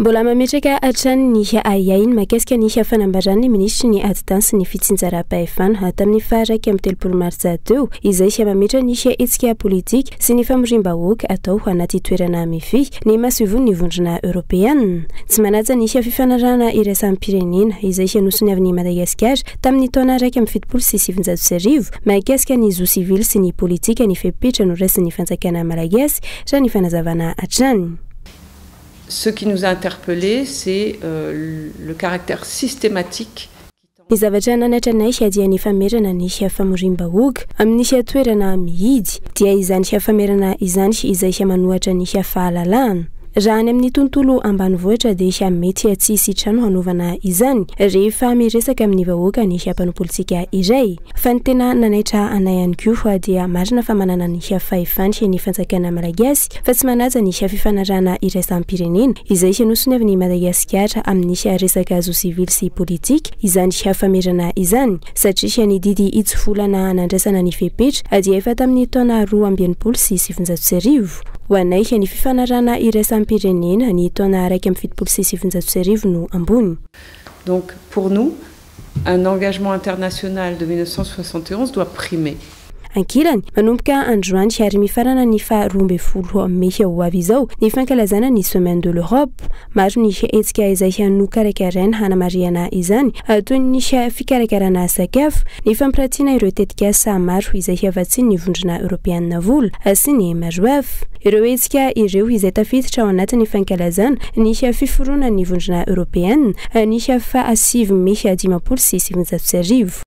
mbola mametraka atrany ny ha ayainy makasika nyiha fanambaran ny minisitra ny adidany sy ny fitsinjara-pahyfana tamin'ny faha raiky amin'ny telopolo marojaado eo izay sa mametra ny isa etsika politika sy ny famoriam-ba hoaka atao o anaty itoerana mify ny masoivony ny vondrona eoropeana tsy manaja nyisa fifanarahana iraisanny pirenena izay sa nosony avin'ny madagasikary tamin'ny taona araiky amin'ny fitopolo sy sivinjato sy arivo makasika ny zoa sivily sy ny politika ny fepetra no rasan'ny fanjakana malagasa rah ny fanazavana atrany ce qui nos a interpellé c'est euh, le caractère systématiqueny zavatra nanaitra anaysy adia ny famerana nisy famorim-bahoka amin'nisy toerana mihidy dia izany s famerana izanysy izay isa manohatra niis afahalalana raha any amin'ny tontolo ambany vohatra de sa mety a tsy hisytrano hanovana izany rehefa miresaka amin'ny vahoaka ny hampanopolisika iray fa ny tena nanaitra hanay hany koa fa dia marina famanana ny hafahefanrika ny fanjakana malagasy fa tsy manaja ny hafifanarahna iraysampirenena izay sano siny avi ny madagasikatra amin'nisa resaka azo sivily sy politika izany hafamerana izany satria sany didy hitsyvolana anandraisana ny fehpetra dia efa tamin'ny taoana roa ambyanimpolo sy sy fonjatosy arivo ho anay hiany fifanarana iraisampirenena ny taona araiky amin'ny fitopolo sy sy arivo no ambony donc pour nous un engagement international de 1971 doit primer ankilany manompoka androany ary mifarana ny faroa mbey folo meha ho avy izao ny fankalazana ny semaine de l'europe maro ny etsika izay ano karakaraina hanamariana izany ah, toyy nya fikarakarana sakafo ny fampiratiana ireo tetika sa maro izaya vatsiny ny vondrona européena volo ah, sy ny maroaf ireo etsika ireo izay tafiditra ao anatiny' ny fankalazana nya fiforoana ny vondrona européena ah, nya fa asivy meha dimapolo sy syvonjaosyrivo